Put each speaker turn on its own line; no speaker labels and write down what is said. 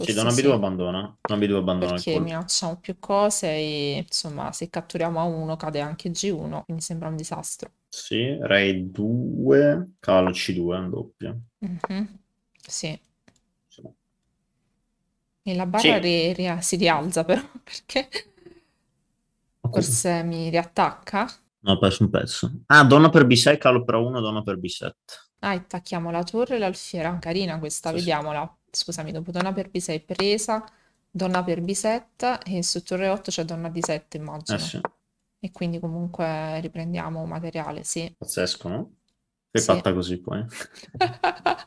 Sì, Forse Don Abidu sì, abbandona. Don Abidu abbandona perché
minacciamo più cose e insomma se catturiamo a uno cade anche G1, quindi sembra un disastro.
Sì, Re 2, cavallo C2 è un doppio.
Mhm, Sì. Sì. E la barra Sì. ri- ri- si rialza però perché forse mi riattacca.
No, ho perso un pezzo. Ah, donna per B6, calo per 1 donna per B7.
Ah, attacchiamo la torre e l'alfiera. Carina questa, Sì, sì. vediamola scusami, dopo donna per B6 presa, donna per B7 e su torre 8 c'è donna D7 immagino. Eh sì. E quindi comunque riprendiamo materiale, sì.
Pazzesco, no? È sì. fatta
così poi.